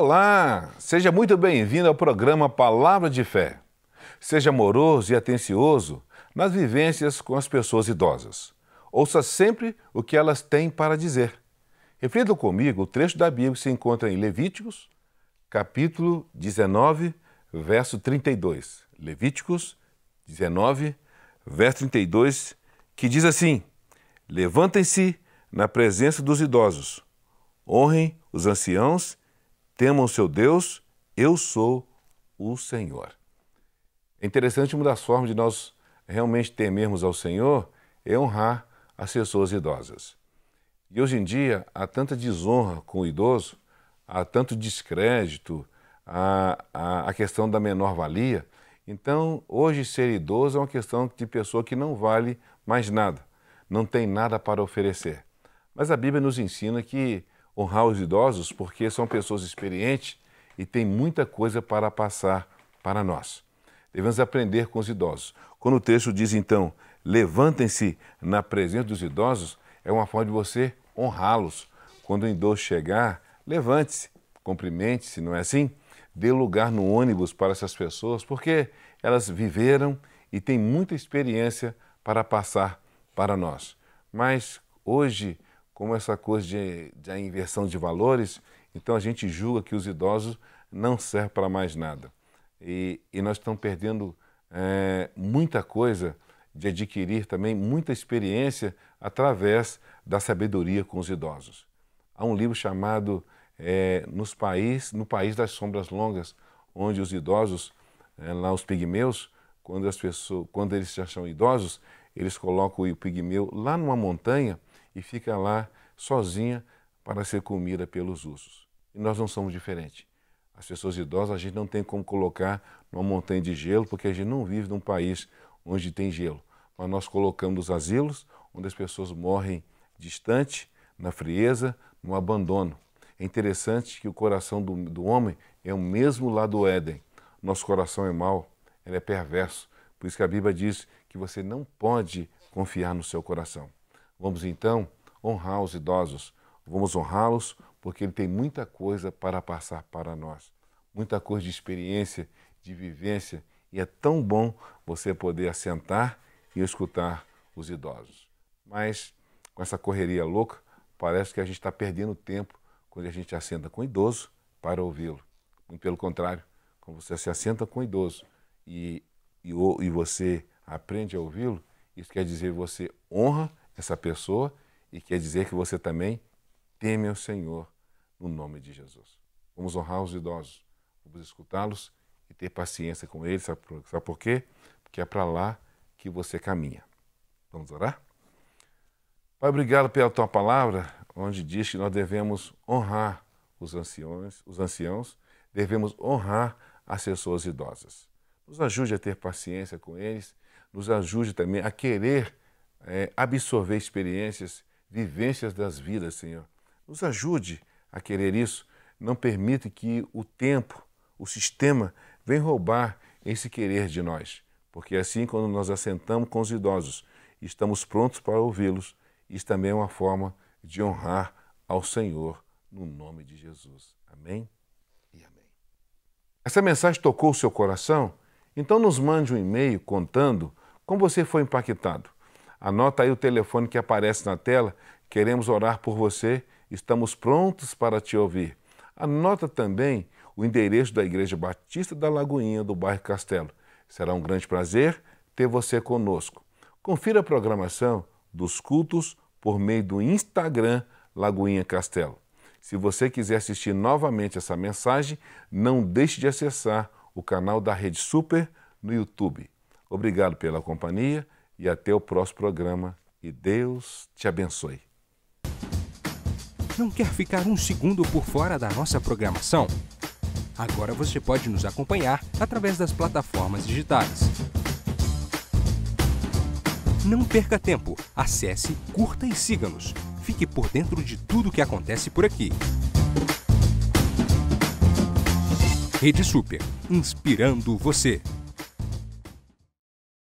Olá! Seja muito bem-vindo ao programa Palavra de Fé. Seja amoroso e atencioso nas vivências com as pessoas idosas. Ouça sempre o que elas têm para dizer. Reflita comigo o trecho da Bíblia que se encontra em Levíticos, capítulo 19, verso 32. Levíticos 19, verso 32, que diz assim: Levantem-se na presença dos idosos, honrem os anciãos temam seu Deus, eu sou o Senhor. É interessante uma das formas de nós realmente temermos ao Senhor é honrar as pessoas idosas. E hoje em dia há tanta desonra com o idoso, há tanto descrédito, há, há a questão da menor-valia. Então, hoje, ser idoso é uma questão de pessoa que não vale mais nada, não tem nada para oferecer. Mas a Bíblia nos ensina que honrar os idosos porque são pessoas experientes e têm muita coisa para passar para nós. Devemos aprender com os idosos. Quando o texto diz então, levantem-se na presença dos idosos, é uma forma de você honrá-los. Quando o idoso chegar, levante-se, cumprimente-se, não é assim? Dê lugar no ônibus para essas pessoas, porque elas viveram e têm muita experiência para passar para nós. Mas hoje como essa coisa de, de inversão de valores, então a gente julga que os idosos não servem para mais nada. E, e nós estamos perdendo é, muita coisa de adquirir também muita experiência através da sabedoria com os idosos. Há um livro chamado é, nos país, No País das Sombras Longas, onde os idosos, é, lá os pigmeus, quando, as pessoas, quando eles já são idosos, eles colocam o pigmeu lá numa montanha e fica lá sozinha para ser comida pelos ursos. E nós não somos diferentes. As pessoas idosas a gente não tem como colocar numa montanha de gelo, porque a gente não vive num país onde tem gelo. Mas nós colocamos asilos onde as pessoas morrem distante, na frieza, no abandono. É interessante que o coração do, do homem é o mesmo lá do Éden. Nosso coração é mau, ele é perverso. Por isso que a Bíblia diz que você não pode confiar no seu coração. Vamos então honrar os idosos, vamos honrá-los porque ele tem muita coisa para passar para nós, muita coisa de experiência, de vivência, e é tão bom você poder assentar e escutar os idosos. Mas com essa correria louca, parece que a gente está perdendo tempo quando a gente assenta com o idoso para ouvi-lo. Muito pelo contrário, quando você se assenta com o idoso e, e, e você aprende a ouvi-lo, isso quer dizer você honra essa pessoa e quer dizer que você também teme ao Senhor no nome de Jesus. Vamos honrar os idosos, vamos escutá-los e ter paciência com eles. Sabe por, quê? Porque é para lá que você caminha. Vamos orar? Pai, obrigado pela tua palavra, onde diz que nós devemos honrar os anciões, os anciãos, devemos honrar as pessoas idosas. Nos ajude a ter paciência com eles, nos ajude também a querer é, absorver experiências vivências das vidas, Senhor. Nos ajude a querer isso. Não permita que o tempo, o sistema, venha roubar esse querer de nós. Porque assim, quando nós assentamos com os idosos, estamos prontos para ouvi-los. Isso também é uma forma de honrar ao Senhor, no nome de Jesus. Amém e amém. Essa mensagem tocou o seu coração? Então nos mande um e-mail contando como você foi impactado. Anota aí o telefone que aparece na tela. Queremos orar por você, estamos prontos para te ouvir. Anota também o endereço da Igreja Batista da Lagoinha, do bairro Castelo. Será um grande prazer ter você conosco. Confira a programação dos cultos por meio do Instagram Lagoinha Castelo. Se você quiser assistir novamente essa mensagem, não deixe de acessar o canal da Rede Super no YouTube. Obrigado pela companhia e até o próximo programa. E Deus te abençoe. Não quer ficar um segundo por fora da nossa programação? Agora você pode nos acompanhar através das plataformas digitais. Não perca tempo, acesse, curta e siga-nos. Fique por dentro de tudo o que acontece por aqui. Rede Super, inspirando você.